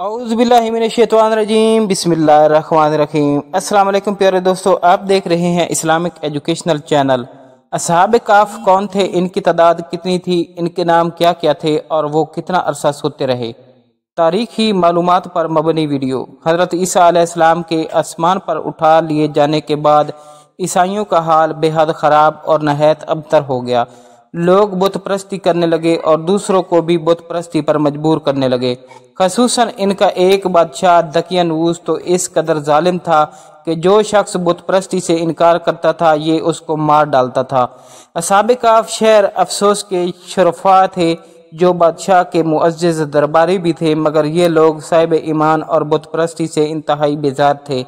अउज़बिल्लिमिनशैतवानरजीम बिसमीम अल्लाम प्यारे दोस्तों आप देख रहे हैं इस्लामिक एजुकेशनल चैनल असहाब काफ कौन थे इनकी तादाद कितनी थी इनके नाम क्या क्या थे और वो कितना अरसा सोते रहे तारीखी मालूम पर मबनी वीडियो हज़रत ईसा के आसमान पर उठा लिए जाने के बाद ईसाइयों का हाल बेहद ख़राब और नहायत अबतर हो गया लोग बुतप्रस्ती करने लगे और दूसरों को भी बुतप्रस्ती पर मजबूर करने लगे खसूसन इनका एक बादशाह दकियन ऊस तो इस कदर जालिम था कि जो शख्स बुतप्रस्ती से इनकार करता था ये उसको मार डालता था असाब शहर अफसोस के शरफा थे जो बादशाह के मुआज़ दरबारी भी थे मगर ये लोग साहिब ईमान और बुतप्रस्ती से इंतहाई बेजार थे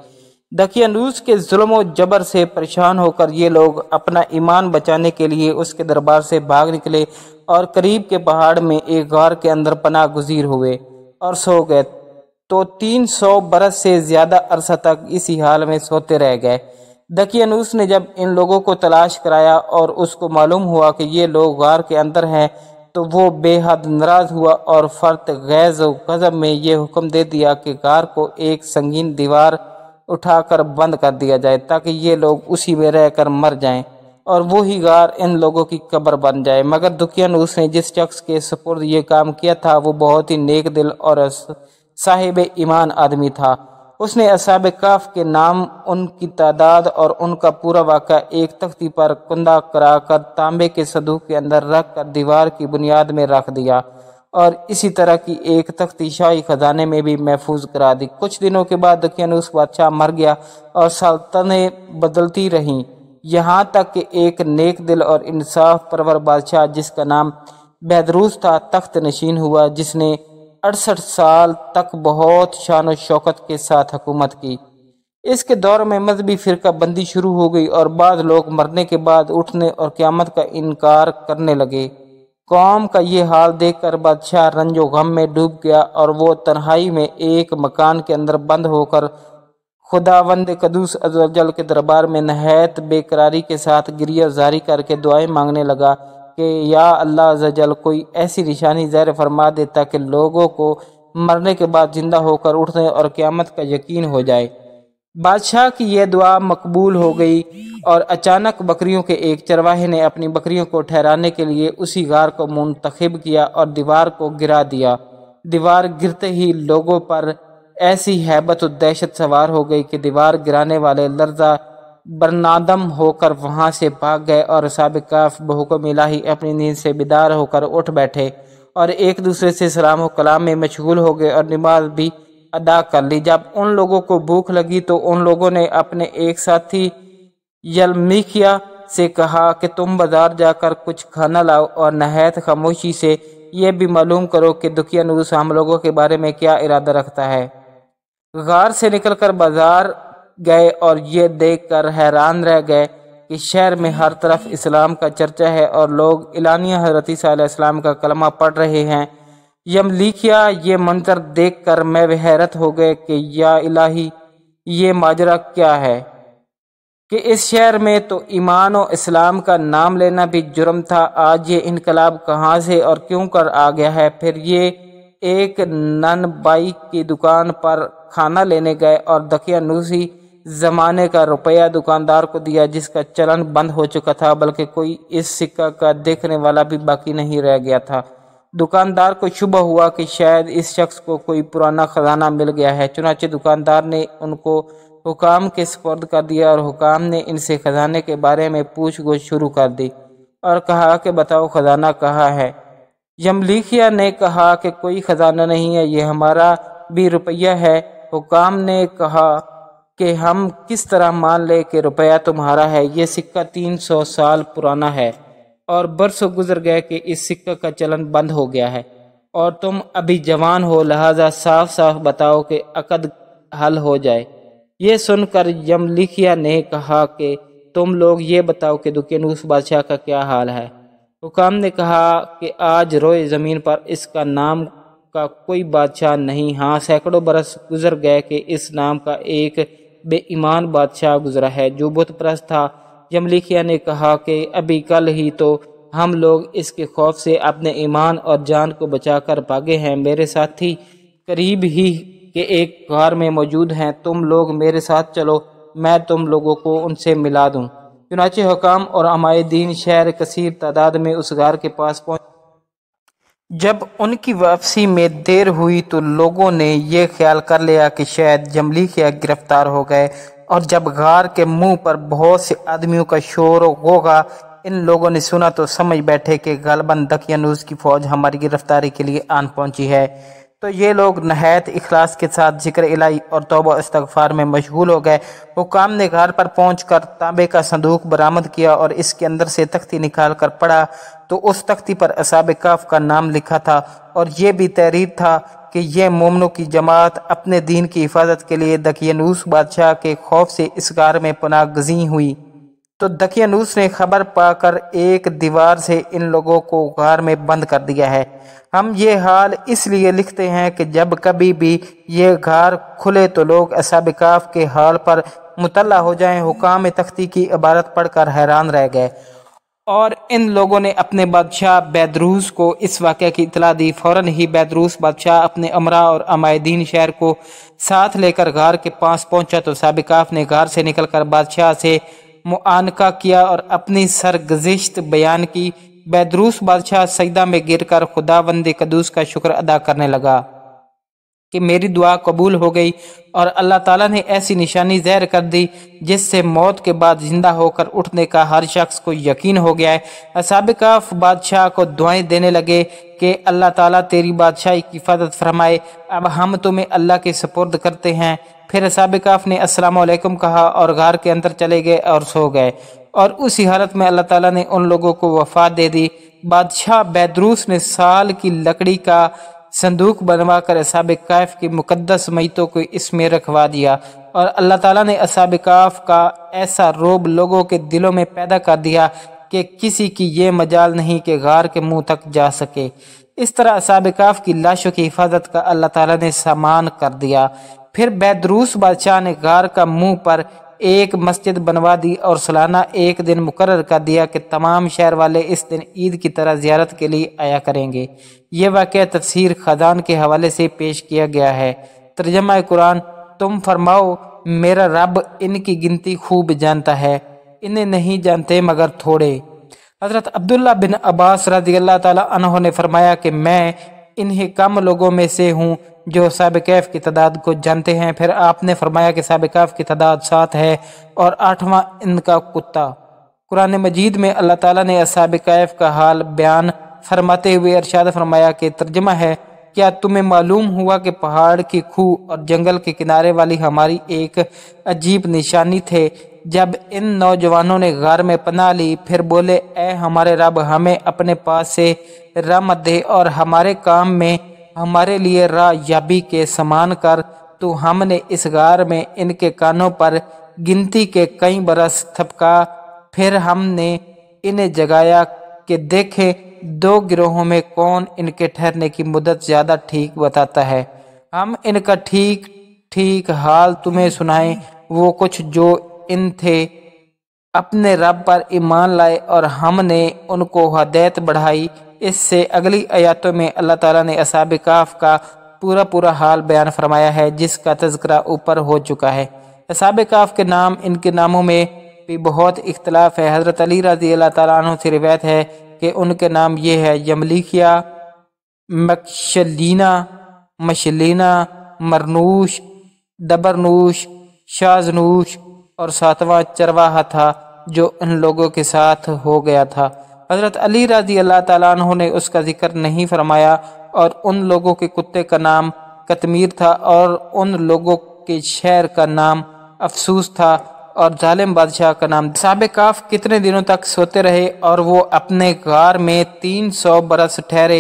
दकियानूस के जुल्म जबर से परेशान होकर ये लोग अपना ईमान बचाने के लिए उसके दरबार से भाग निकले और करीब के पहाड़ में एक गार के अंदर पनाह गुजीर हुए और सो गए तो तीन सौ बरस से ज़्यादा अरसा तक इसी हाल में सोते रह गए दकियानूस ने जब इन लोगों को तलाश कराया और उसको मालूम हुआ कि ये लोग गार के अंदर हैं तो वो बेहद नाराज हुआ और फर्त गैज़ गज़ब में ये हुक्म दे दिया कि गार को एक संगीन दीवार उठाकर बंद कर दिया जाए ताकि ये लोग उसी में रह कर मर जाएं और वो ही गार इन लोगों की कब्र बन जाए मगर दुखिया नूस ने जिस शख्स के सपुर्द ये काम किया था वो बहुत ही नेक दिल और साहिब ईमान आदमी था उसने असाब काफ के नाम उनकी तादाद और उनका पूरा वाक़ा एक तख्ती पर कुंदा कराकर तांबे के सदूक के अंदर रख कर दीवार की बुनियाद में रख दिया और इसी तरह की एक तख्ती शाही खजाने में भी महफूज करा दी कुछ दिनों के बाद उस बादशाह मर गया और सल्तनें बदलती रहीं यहाँ तक कि एक नेक दिल और इंसाफ परवर बादशाह जिसका नाम बहदरूस था तख्त नशीन हुआ जिसने अड़सठ साल तक बहुत शान शौकत के साथ हुकूमत की इसके दौर में मजहबी फ़िरका बंदी शुरू हो गई और बाद लोग मरने के बाद उठने और क़्यामत का इनकार करने लगे कौम का ये हाल देखकर बादशाह रंजो गम में डूब गया और वो तन्हाई में एक मकान के अंदर बंद होकर खुदावंद कदूस अजल के दरबार में नहायत बेकरारी के साथ गिरिया जारी करके दुआएं मांगने लगा कि या अल्लाह अजल कोई ऐसी निशानी जहर फरमा दे ताकि लोगों को मरने के बाद ज़िंदा होकर उठने और क़्यामत का यकीन हो जाए बादशाह की यह दुआ मकबूल हो गई और अचानक बकरियों के एक चरवाहे ने अपनी बकरियों को ठहराने के लिए उसी गार को मुंतखब किया और दीवार को गिरा दिया दीवार गिरते ही लोगों पर ऐसी हैबत दहशत सवार हो गई कि दीवार गिराने वाले लर्जा बरनादम होकर वहाँ से भाग गए और सबकाफ बहुकम इलाही अपनी नींद से बेदार होकर उठ बैठे और एक दूसरे से सलाम कलाम में मशगूल हो गए और नमाज भी अदा कर ली जब उन लोगों को भूख लगी तो उन लोगों ने अपने एक साथी यलमिकिया से कहा कि तुम बाजार जाकर कुछ खाना लाओ और नहायत खामोशी से यह भी मालूम करो कि दुखिया नूस हम लोगों के बारे में क्या इरादा रखता है गार से निकलकर बाजार गए और ये देखकर हैरान रह गए कि शहर में हर तरफ इस्लाम का चर्चा है और लोग इलानिया हजरत सल्लल्लाहु का कलमा पढ़ रहे हैं लिखिया ये मंजर देखकर मैं हैरत हो गए कि या इलाही ये माजरा क्या है कि इस शहर में तो ईमान और इस्लाम का नाम लेना भी जुर्म था आज ये इनकलाब कहाँ से और क्यों कर आ गया है फिर ये एक नन बाइक की दुकान पर खाना लेने गए और दकिया नूसी ज़माने का रुपया दुकानदार को दिया जिसका चलन बंद हो चुका था बल्कि कोई इस सिक्का का देखने वाला भी बाकी नहीं रह गया था दुकानदार को शुभ हुआ कि शायद इस शख्स को कोई पुराना ख़जाना मिल गया है चुनाचे दुकानदार ने उनको हुकाम के सपर्द कर दिया और हुकाम ने इनसे ख़जाने के बारे में पूछ गुछ शुरू कर दी और कहा कि बताओ ख़जाना कहाँ है यमलीखिया ने कहा कि कोई ख़जाना नहीं है ये हमारा भी रुपया है हुकाम ने कहा कि हम किस तरह मान ले कि रुपया तुम्हारा है ये सिक्का तीन सौ साल पुराना है और बरसों गुजर गए कि इस सिक्के का चलन बंद हो गया है और तुम अभी जवान हो लिहाजा साफ साफ बताओ कि अकद हल हो जाए ये सुनकर यमलिखिया ने कहा कि तुम लोग ये बताओ कि दुकेनूस बादशाह का क्या हाल है हुकाम ने कहा कि आज रोए ज़मीन पर इसका नाम का कोई बादशाह नहीं हाँ सैकड़ों बरस गुजर गए कि इस नाम का एक बेईमान बादशाह गुजरा है जो बुत था यमलिखिया ने कहा कि अभी कल ही तो हम लोग इसके खौफ से अपने ईमान और जान को बचाकर भागे हैं मेरे साथी करीब ही के एक कार में मौजूद हैं तुम लोग मेरे साथ चलो मैं तुम लोगों को उनसे मिला दूँ चुनाचे हकाम और अमायदीन दीन शहर कसीर तादाद में उस गार के पास पहुँच जब उनकी वापसी में देर हुई तो लोगों ने यह ख्याल कर लिया कि शायद जमली गिरफ्तार हो गए और जब गार के मुंह पर बहुत से आदमियों का शोर होगा इन लोगों ने सुना तो समझ बैठे कि गलबन दकियानूज की फौज हमारी गिरफ्तारी के लिए आन पहुंची है तो ये लोग नहायत अखलास के साथ जिक्र इलाई और तोबा इस्तफ़ार में मशगूल हो गए हुकाम ने घर पर पहुंचकर कर तांबे का संदूक बरामद किया और इसके अंदर से तख्ती निकाल कर पड़ा तो उस तख्ती पर असाब काफ का नाम लिखा था और यह भी तहरीर था कि यह मोमनों की जमात अपने दीन की हिफाजत के लिए दकियानूस बादशाह के खौफ से इसगार में पनाह गजी हुई तो दकियानूस ने खबर पाकर एक दीवार से इन लोगों को गार में बंद कर दिया है हम ये हाल इसलिए लिखते हैं कि जब कभी भी ये घर खुले तो लोग काफ के हाल पर मुतला हो जाएं हुकाम तख्ती की इबारत पढ़कर हैरान रह गए और इन लोगों ने अपने बादशाह बैदरूस को इस वाक़े की इतला दी फौरन ही बैदरूस बादशाह अपने अमरा और अमायदीन शहर को साथ लेकर घर के पास पहुंचा तो सबिकाफ ने घर से निकलकर बादशाह से मुआनका किया और अपनी सरगजिश्त बयान की बैदरूस बादशाह सईदा में गिरकर खुदाबंद कदूस का शुक्र अदा करने लगा कि मेरी दुआ कबूल हो गई और अल्लाह ताला ने ऐसी निशानी जहर कर दी जिससे मौत के बाद ज़िंदा होकर उठने का हर शख्स को यकीन हो गया है असाबिका बादशाह को दुआएं देने लगे कि अल्लाह ताला तेरी बादशाही की हिफाजत फरमाए अब हम तुम्हें अल्लाह के सपर्द करते हैं फिर असाब ने असलकम कहा और घर के अंदर चले गए और सो गए और उसी हालत में अल्लाह ताला ने उन लोगों को वफा दे दी बादशाह बैदरूस ने साल की लकड़ी का संदूक बनवा कर असाब कैफ की मुकदस मईतों को इसमें रखवा दिया और अल्लाह ताला ने असाब काफ का ऐसा रोब लोगों के दिलों में पैदा कर दिया कि किसी की ये मजाल नहीं कि गार के मुंह तक जा सके इस तरह असाब काफ की लाशों की हिफाजत का अल्लाह ताला ने सामान कर दिया फिर बैदरूस बादशाह ने गार का मुंह पर एक मस्जिद बनवा दी और सालाना एक दिन मुकर कर दिया कि तमाम शहर वाले इस दिन ईद की तरह ज्यारत के लिए आया करेंगे यह वाक़ तफसीर खदान के हवाले से पेश किया गया है तर्जमा कुरान तुम फरमाओ मेरा रब इनकी गिनती खूब जानता है इन्हें नहीं जानते मगर थोड़े हज़रत अब्दुल्ला बिन अब्बास रजी अल्लाह तहों ने फरमाया कि मैं इन्हें कम लोगों में से हूँ जो कैफ की तादाद को जानते हैं फिर आपने फरमाया कि कैफ की तादाद सात है और आठवां इनका कुत्ता कुरान मजीद में अल्लाह ताला ने कैफ का हाल बयान फरमाते हुए अरशाद फरमाया कि तर्जमा है क्या तुम्हें मालूम हुआ कि पहाड़ की खूह और जंगल के किनारे वाली हमारी एक अजीब निशानी थे जब इन नौजवानों ने घर में पना ली फिर बोले ए हमारे रब हमें अपने पास से रम दे और हमारे काम में हमारे लिए रा याबी के समान कर तो हमने इस गार में इनके कानों पर गिनती के कई बरस थपका फिर हमने इन्हें जगाया कि देखें दो गिरोहों में कौन इनके ठहरने की मुद्दत ज़्यादा ठीक बताता है हम इनका ठीक ठीक हाल तुम्हें सुनाएं वो कुछ जो इन थे अपने रब पर ईमान लाए और हमने उनको हदायत बढ़ाई इससे अगली आयतों में अल्लाह ताला ने असाब काफ का पूरा पूरा हाल बयान फरमाया है जिसका तस्करा ऊपर हो चुका है असाब काफ के नाम इनके नामों में भी बहुत इख्तलाफ है हज़रत अली रजी अल्लाह तु से रिवायत है कि उनके नाम ये है यमलिकिया मक्शलीना मशलीना मरनूश दबरनूश शाजनूश और सातवां चरवाहा था जो इन लोगों के साथ हो गया था हज़रत अली रजी अल्लाह तु ने उसका जिक्र नहीं फरमाया और उन लोगों के कुत्ते का नाम कतमीर था और उन लोगों के शहर का नाम अफसूस था और जालिम बादशाह का नाम काफ कितने दिनों तक सोते रहे और वो अपने गार में तीन सौ बरस ठहरे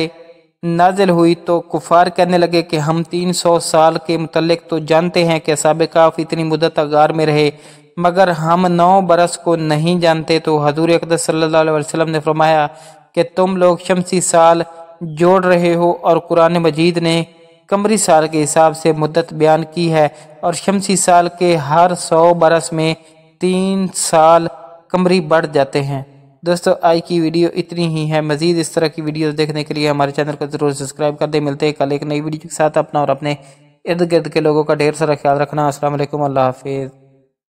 नाजिल हुई तो कुफार कहने लगे कि हम तीन सौ साल के मतलब तो जानते हैं कि काफ इतनी मुद्दत गार में रहे मगर हम नौ बरस को नहीं जानते तो हजूर अकदर सल्ला वसलम ने फरमाया कि तुम लोग शमसी साल जोड़ रहे हो और कुरान मजीद ने कमरी साल के हिसाब से मुद्दत बयान की है और शमसी साल के हर सौ बरस में तीन साल कमरी बढ़ जाते हैं दोस्तों आज की वीडियो इतनी ही है मज़ीद इस तरह की वीडियो देखने के लिए हमारे चैनल को ज़रूर सब्सक्राइब कर दे मिलते हैं कल एक नई वीडियो के साथ अपना और अपने इर्द गिर्द के लोगों का ढेर सारा ख्याल रखना असल हाफिज़